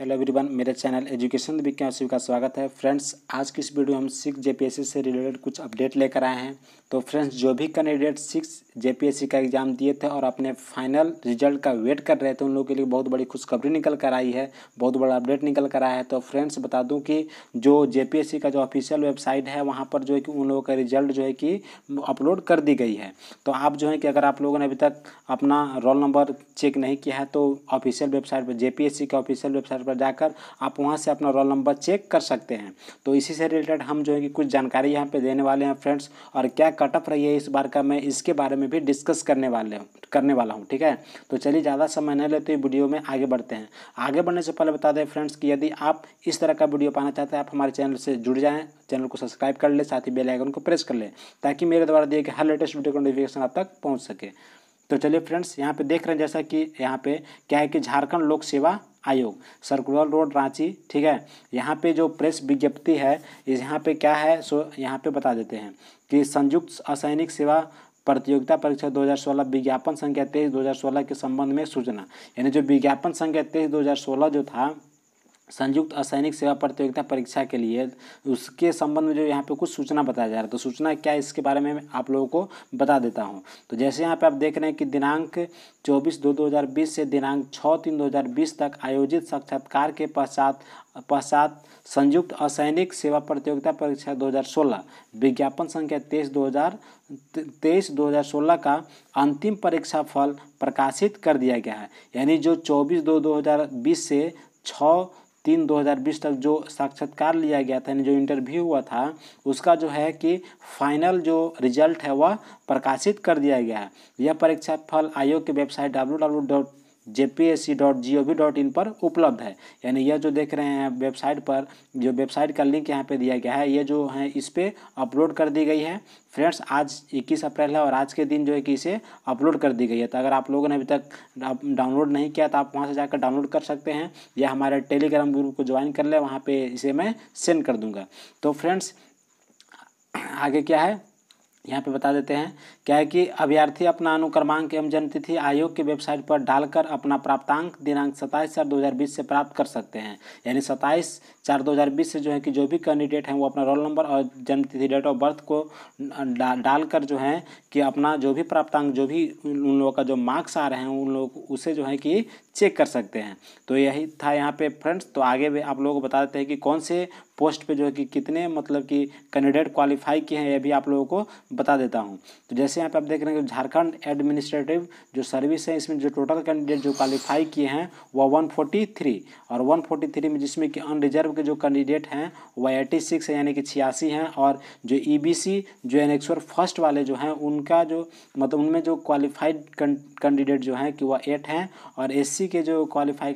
hello everyone मेरे channel education Vigyan Shiv का स्वागत है फ्रेंड्स आज की इस वीडियो हम सिक्स जेपीएससी से रिलेटेड कुछ अपडेट लेकर आए हैं तो फ्रेंड्स जो भी कैंडिडेट सिक्स जेपीएससी का एग्ज़ाम दिए थे और अपने फाइनल रिजल्ट का वेट कर रहे थे उन लोगों के लिए बहुत बड़ी खुशखबरी निकल कर आई है बहुत बड़ा अपडेट निकल कर आया है तो फ्रेंड्स बता दूँ कि जो जे का जो ऑफिशियल वेबसाइट है वहाँ पर जो है कि उन लोगों का रिजल्ट जो है कि अपलोड कर दी गई है तो आप जो है कि अगर आप लोगों ने अभी तक अपना रोल नंबर चेक नहीं किया है तो ऑफिशियल वेबसाइट पर जे का ऑफिशियल वेबसाइट पर जाकर आप वहाँ से अपना रोल नंबर चेक कर सकते हैं तो इसी से रिलेटेड हम जो है कि कुछ जानकारी यहाँ पर देने वाले हैं फ्रेंड्स और क्या कटअप रही है इस बार का मैं इसके बारे में भी डिस्कस करने वाले करने वाला हूँ ठीक है तो चलिए ज़्यादा समय नहीं लेते वीडियो में आगे बढ़ते हैं आगे बढ़ने से पहले बता दें फ्रेंड्स कि यदि आप इस तरह का वीडियो पाना चाहते हैं आप हमारे चैनल से जुड़ जाएं चैनल को सब्सक्राइब कर ले साथ ही बेल आइकन को प्रेस कर ले ताकि मेरे द्वारा दिए गए हर लेटेस्ट वीडियो का नोटिफिकेशन आप तक पहुंच सके तो चलिए फ्रेंड्स यहाँ पे देख रहे हैं जैसा कि यहाँ पे क्या है कि झारखंड लोक सेवा आयोग सर्कुलर रोड रांची ठीक है यहाँ पे जो प्रेस विज्ञप्ति है यहाँ पे क्या है सो यहाँ पे बता देते हैं कि संयुक्त असैनिक सेवा प्रतियोगिता परीक्षा 2016 विज्ञापन संख्या तेईस 2016 के संबंध में सूचना यानी जो विज्ञापन संख्या तेईस 2016 जो था संयुक्त असैनिक सेवा प्रतियोगिता परीक्षा के लिए उसके संबंध में जो यहाँ पे कुछ सूचना बताया जा रहा है तो सूचना क्या है इसके बारे में मैं आप लोगों को बता देता हूँ तो जैसे यहाँ पे आप देख रहे हैं कि दिनांक 24 दो 2020 से दिनांक 6 तीन 2020 तक आयोजित साक्षात्कार के पश्चात पश्चात संयुक्त असैनिक सेवा प्रतियोगिता परीक्षा दो विज्ञापन संख्या तेईस दो हज़ार तेईस दो हज़ार सोलह का अंतिम परीक्षा फल प्रकाशित कर दिया गया है यानी जो चौबीस दो दो हजार बीस से छः तीन 2020 तक जो साक्षात्कार लिया गया था यानी जो इंटरव्यू हुआ था उसका जो है कि फाइनल जो रिजल्ट है वह प्रकाशित कर दिया गया है यह परीक्षा फल आयोग की website W W dot JPSC पर उपलब्ध है यानी यह जो देख रहे हैं वेबसाइट पर जो वेबसाइट का लिंक यहाँ पे दिया गया है ये जो है इस पर अपलोड कर दी गई है फ्रेंड्स आज 21 अप्रैल है और आज के दिन जो है कि इसे अपलोड कर दी गई है तो अगर आप लोगों ने अभी तक डाउनलोड नहीं किया तो आप वहाँ से जाकर डाउनलोड कर सकते हैं या हमारे टेलीग्राम ग्रुप को ज्वाइन कर ले वहाँ पर इसे मैं सेंड कर दूँगा तो फ्रेंड्स आगे क्या है यहाँ पे बता देते हैं क्या है कि अभ्यर्थी अपना अनुक्रमांक एवं जन्मतिथि आयोग की वेबसाइट पर डालकर अपना प्राप्तांक दिनांक सत्ताईस चार दो हज़ार बीस से प्राप्त कर सकते हैं यानी सत्ताईस चार दो हज़ार बीस से जो है कि जो भी कैंडिडेट हैं वो अपना रोल नंबर और जन्मतिथि डेट ऑफ बर्थ को डा, डालकर जो है कि अपना जो भी प्राप्तांक जो भी उन लोगों का जो मार्क्स आ रहे हैं उन लोग उसे जो है कि चेक कर सकते हैं तो यही था यहाँ पे फ्रेंड्स तो आगे भी आप लोगों को बता देते हैं कि कौन से पोस्ट पे जो है कि कितने मतलब कि कैंडिडेट क्वालिफाई किए हैं ये भी आप लोगों को बता देता हूँ तो जैसे यहाँ पे आप देख रहे हैं झारखंड एडमिनिस्ट्रेटिव जो सर्विस है इसमें जो टोटल कैंडिडेट जो क्वालिफाई किए हैं वह वन फोर्टी थ्री और वन फोर्टी थ्री में जिसमें कि अनरिजर्व के जो कैंडिडेट हैं वह एटी सिक्स है यानी कि छियासी हैं और जो ई बी सी जो एनेक्सर फर्स्ट वाले जो हैं उनका जो मतलब उनमें जो क्वालिफाइड कैंडिडेट जो हैं कि वह एट हैं और एस सी के जो क्वालिफाई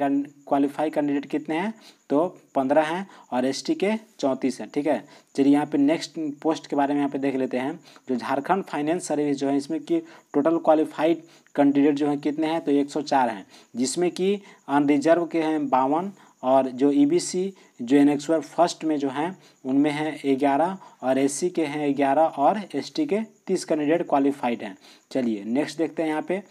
क्वालिफाई कैंडिडेट कितने हैं तो पंद्रह हैं और एस के चौंतीस हैं ठीक है चलिए यहाँ पे नेक्स्ट पोस्ट के बारे में यहाँ पे देख लेते हैं जो झारखंड फाइनेंस सर्विस जो है इसमें कि टोटल क्वालिफाइड कैंडिडेट जो है कितने हैं तो एक सौ चार हैं जिसमें कि अनरिजर्व के हैं बावन और जो ईबीसी e जो एन फर्स्ट में जो हैं उनमें हैं ग्यारह और एस के हैं ग्यारह और एस के तीस कैंडिडेट क्वालिफाइड हैं चलिए नेक्स्ट देखते हैं यहाँ पे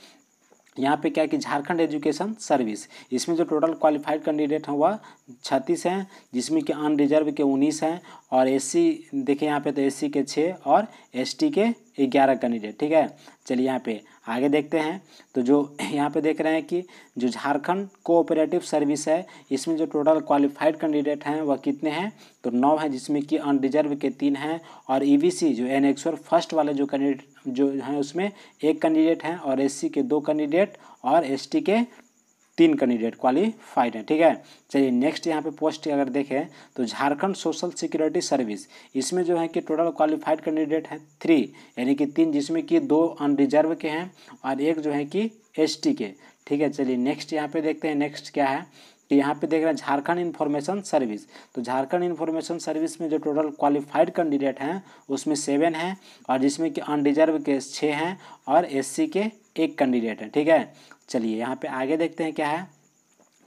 यहाँ पे क्या है कि झारखंड एजुकेशन सर्विस इसमें जो टोटल क्वालिफाइड कैंडिडेट हैं वह छत्तीस हैं जिसमें कि अनरिजर्व के उन्नीस हैं और एससी देखिए यहाँ पे तो एससी के छः और एसटी के ग्यारह कैंडिडेट ठीक है चलिए यहाँ पे आगे देखते हैं तो जो यहाँ पे देख रहे हैं कि जो झारखंड कोऑपरेटिव सर्विस है इसमें जो टोटल क्वालिफाइड कैंडिडेट हैं वह कितने हैं तो नौ हैं जिसमें कि अनरिजर्व के तीन हैं और ई e जो एनेक्सर फर्स्ट वाले जो कैंडिडेट जो हैं उसमें एक कैंडिडेट हैं और एससी के दो कैंडिडेट और एसटी के तीन कैंडिडेट क्वालिफाइड हैं ठीक है चलिए नेक्स्ट यहाँ पे पोस्ट अगर देखें तो झारखंड सोशल सिक्योरिटी सर्विस इसमें जो है कि टोटल क्वालिफाइड कैंडिडेट हैं थ्री यानी कि तीन जिसमें कि दो अनरिजर्व के हैं और एक जो है कि एस के ठीक है चलिए नेक्स्ट यहाँ पे देखते हैं नेक्स्ट क्या है तो यहाँ पे देख रहे हैं झारखंड इन्फॉर्मेशन सर्विस तो झारखंड इन्फॉर्मेशन सर्विस में जो टोटल क्वालिफाइड कैंडिडेट हैं उसमें सेवन हैं और जिसमें कि अनडिजर्व के छः हैं और एससी के एक कैंडिडेट हैं ठीक है चलिए यहाँ पे आगे देखते हैं क्या है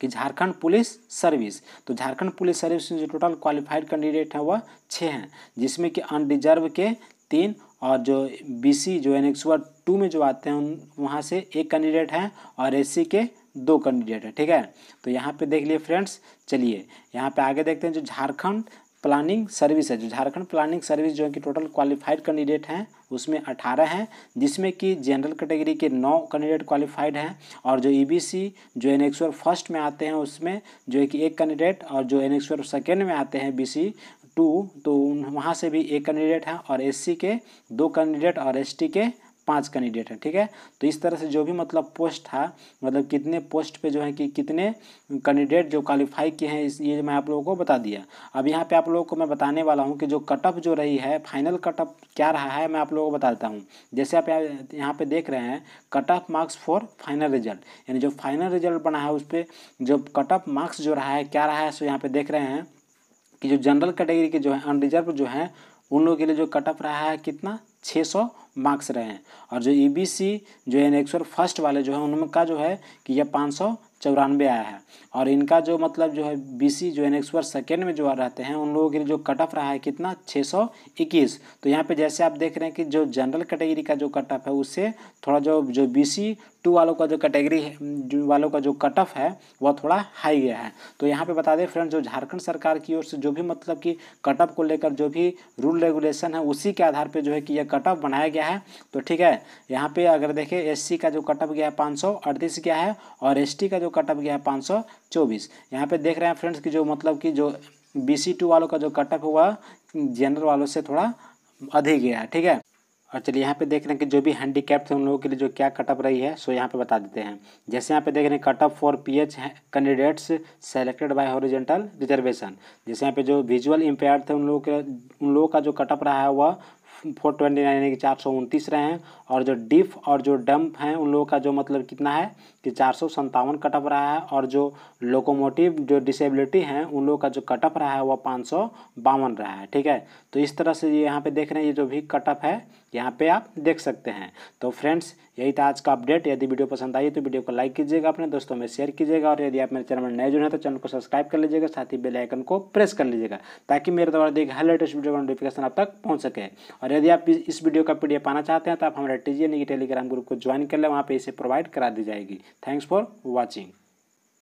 कि झारखंड पुलिस सर्विस तो झारखंड पुलिस सर्विस में जो टोटल क्वालिफाइड कैंडिडेट हैं वह छः हैं जिसमें कि अनडिजर्व के तीन और जो बीसी जो एनेक्सुआ टू में जो आते हैं उन वहाँ से एक कैंडिडेट हैं और एससी के दो कैंडिडेट है ठीक है तो यहाँ पे देख लिए फ्रेंड्स चलिए यहाँ पे आगे देखते हैं जो झारखंड प्लानिंग सर्विस है जो झारखंड प्लानिंग सर्विस जो है कि टोटल क्वालिफाइड कैंडिडेट हैं उसमें अठारह हैं जिसमें कि जनरल कैटेगरी के नौ कैंडिडेट क्वालिफाइड हैं और जो ईबीसी e जो एन फर्स्ट में आते हैं उसमें जो है कि एक कैंडिडेट और जो एनेक्सर सेकेंड में आते हैं सी टू तो वहाँ से भी एक कैंडिडेट हैं और एससी के दो कैंडिडेट और एसटी के पाँच कैंडिडेट हैं ठीक है तो इस तरह से जो भी मतलब पोस्ट था मतलब कितने पोस्ट पे जो है कि कितने कैंडिडेट जो क्वालिफाई किए हैं इस ये मैं आप लोगों को बता दिया अब यहाँ पे आप लोगों को मैं बताने वाला हूँ कि जो कटअप जो रही है फाइनल कटअप क्या रहा है मैं आप लोगों को बता देता हूँ जैसे आप यहाँ पे देख रहे हैं cut off marks for final result यानी जो फाइनल रिजल्ट बना है उस पर जो कट ऑफ मार्क्स जो रहा है क्या रहा है सो यहाँ पे देख रहे हैं कि जो जनरल कैटेगरी के जो है अनरिजर्व जो है उन लोगों के लिए जो कट ऑफ रहा है कितना छः सौ मार्क्स रहे हैं और जो ई बी सी जो है एक फर्स्ट वाले जो है उनका जो है कि यह पाँच सौ चौरानवे आया है और इनका जो मतलब जो है बीसी जो एन एक्स सेकेंड में जो रहते हैं उन लोगों के लिए जो कट ऑफ रहा है कितना छः सौ इक्कीस तो यहाँ पे जैसे आप देख रहे हैं कि जो जनरल कैटेगरी का जो कट ऑफ है उससे थोड़ा जो जो बीसी टू वालों का जो कैटेगरी वालों का जो कट ऑफ है वह थोड़ा हाई गया है तो यहाँ पर बता दें फ्रेंड जो झारखंड सरकार की ओर से जो भी मतलब कि कट ऑफ को लेकर जो भी रूल रेगुलेशन है उसी के आधार पर जो है कि यह कट ऑफ बनाया गया है तो ठीक है यहाँ पे अगर देखें एस का जो कट ऑफ गया है पाँच गया है और एस का जो कट ऑफ गया है पाँच सौ चौबीस यहाँ पर देख रहे हैं फ्रेंड्स कि जो मतलब कि जो बी सी टू वालों का जो कट ऑफ हुआ जनरल वालों से थोड़ा अधिक गया है ठीक है और चलिए यहाँ पे देख रहे हैं कि जो भी हैंडीकैप्ट थे उन लोगों के लिए जो क्या कटअप रही है सो यहाँ पे बता देते हैं जैसे यहाँ पे देख रहे हैं cutoff for PH candidates selected by horizontal reservation जैसे यहाँ पे जो विजुअल इम्पेयर थे उन लोगों के उन लोगों का जो कटअप रहा है वह फोर ट्वेंटी नाइन यानी कि चार सौ उनतीस रहे हैं और जो डिफ और जो डम्प हैं उन लोगों का जो मतलब कितना है कि चार सौ संतावन कटअप रहा है और जो लोकोमोटिव जो डिसेबिलिटी हैं उन लोगों का जो कटअप रहा है वह पाँच सौ बावन रहा है ठीक है तो इस तरह से ये यहाँ पे देख रहे हैं ये जो भी कटअप है यहाँ पे आप देख सकते हैं तो फ्रेंड्स यही था आज का अपडेट यदि वीडियो पसंद आई तो वीडियो को लाइक कीजिएगा अपने दोस्तों में शेयर कीजिएगा और यदि आप मेरे चैनल में नए जुड़े हैं तो चैनल को सब्सक्राइब कर लीजिएगा साथ ही बेल आइकन को प्रेस कर लीजिएगा ताकि मेरे द्वारा देखिए हर लेटेस्ट वीडियो का नोटिफिकेशन आप तक पहुँच सके और यदि आप इस वीडियो का पीडीएफ पाना चाहते हैं तो आप हमारे टेलीग्राम ग्रुप को ज्वाइन कर लें वहाँ पर इसे प्रोवाइड करा दी जाएगी थैंक्स फॉर वॉचिंग